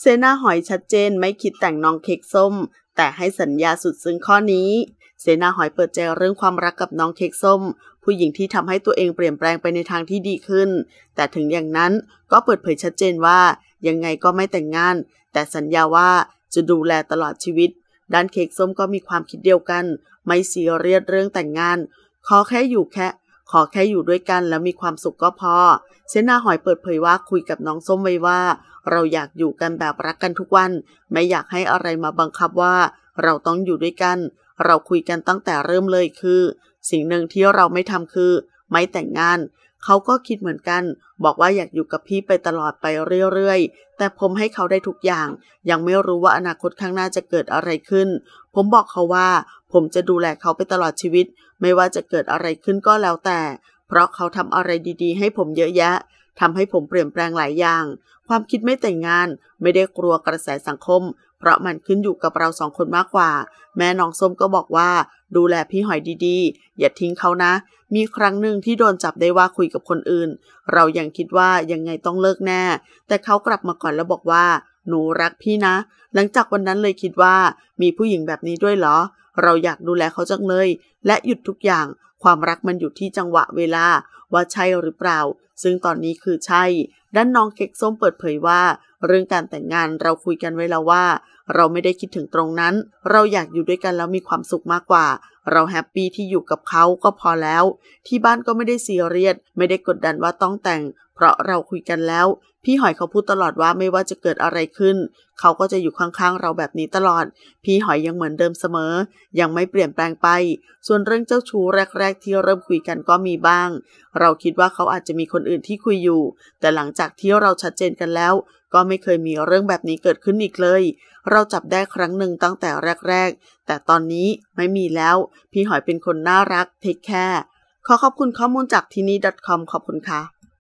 เซนาหอยชัดเจนไม่คิดแต่งน้องเค้กส้ม แต่ให้สัญญาสุดซึ้งข้อนี้ เซนาหอยเปิดใจเรื่องความรักกับน้องเค้กส้ม ผู้หญิงที่ทำให้ตัวเองเปลี่ยนแปลงไปในทางที่ดีขึ้น แต่ถึงอย่างนั้นก็เปิดเผยชัดเจนว่ายังไงก็ไม่แต่งงานแต่สัญญาว่าจะดูแลตลอดชีวิต ด้านเค้กส้มก็มีความคิดเดียวกัน ไม่ซีเรียสเรื่องแต่งงาน ขอแค่อยู่แค่ขอแค่อยู่ด้วยกันแล้วมีความสุขก็พอเซนาหอยเปิดเผยว่าคุยกับน้องส้มไว้ว่า เราอยากอยู่กันแบบรักกันทุกวัน ไม่อยากให้อะไรมาบังคับว่า เราต้องอยู่ด้วยกัน เราคุยกันตั้งแต่เริ่มเลยคือ สิ่งหนึ่งที่เราไม่ทำคือ ไม่แต่งงาน เขาก็คิดเหมือนกัน บอกว่าอยากอยู่กับพี่ไปตลอดไปเรื่อยๆแต่ผมให้เขาได้ทุกอย่าง ยังไม่รู้ว่าอนาคตข้างหน้าจะเกิดอะไรขึ้น ผมบอกเขาว่าผมจะดูแลเขาไปตลอดชีวิต ไม่ว่าจะเกิดอะไรขึ้นก็แล้วแต่ เพราะเขาทำอะไรดีๆให้ผมเยอะแยะ ทำให้ผมเปลี่ยนแปลงหลายอย่างความคิดไม่แต่งงานไม่ได้กลัวกระแสสังคม เพราะมันขึ้นอยู่กับเราสองคนมากกว่า แม่น้องส้มก็บอกว่าดูแลพี่หอยดีๆ อย่าทิ้งเขานะ มีครั้งหนึ่งที่โดนจับได้ว่าคุยกับคนอื่น เรายังคิดว่ายังไงต้องเลิกแน่ แต่เขากลับมาก่อนแล้วบอกว่าหนูรักพี่นะ หลังจากวันนั้นเลยคิดว่ามีผู้หญิงแบบนี้ด้วยเหรอ เราอยากดูแลเขาจังเลยและหยุดทุกอย่างความรักมันอยู่ที่จังหวะเวลาว่าใช่หรือเปล่า ซึ่งตอนนี้คือใช่ด้านน้องเค้กส้มเปิดเผยว่าเรื่องการแต่งงานเราคุยกันไว้แล้วว่า เราไม่ได้คิดถึงตรงนั้น เราอยากอยู่ด้วยกันแล้วมีความสุขมากกว่า เราแฮปปี้ที่อยู่กับเขาก็พอแล้ว ที่บ้านก็ไม่ได้ซีเรียสไม่ได้กดดันว่าต้องแต่ง เพราะเราคุยกันแล้ว พี่หอยเขาพูดตลอดว่าไม่ว่าจะเกิดอะไรขึ้น เขาก็จะอยู่ข้างๆเราแบบนี้ตลอด พี่หอยยังเหมือนเดิมเสมอ ยังไม่เปลี่ยนแปลงไป ส่วนเรื่องเจ้าชู้แรก ๆ ที่เริ่มคุยกันก็มีบ้าง เราคิดว่าเขาอาจจะมีคนอื่นที่คุยอยู่ แต่หลังจากที่เราชัดเจนกันแล้วก็ไม่เคยมีเรื่องแบบนี้เกิดขึ้นอีกเลย เราจับได้ครั้งหนึ่งตั้งแต่แรกๆแต่ตอนนี้ไม่มีแล้ว พี่หอยเป็นคนน่ารักเทคแคร์ขอขอบคุณข้อมูลจากทีนี้ .com ขอบคุณค่ะ